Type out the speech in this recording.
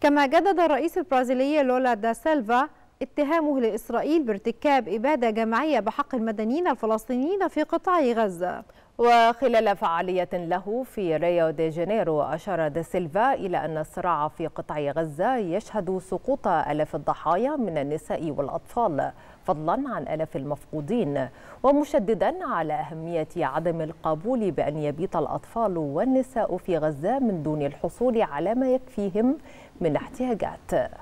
كما جدد الرئيس البرازيلي لولا دا سيلفا اتهامه لإسرائيل بارتكاب إبادة جماعية بحق المدنيين الفلسطينيين في قطاع غزة وخلال فعالية له في ريو دي جانيرو أشار سيلفا إلى أن الصراع في قطاع غزة يشهد سقوط ألاف الضحايا من النساء والأطفال فضلا عن ألاف المفقودين ومشددا على أهمية عدم القبول بأن يبيت الأطفال والنساء في غزة من دون الحصول على ما يكفيهم من احتياجات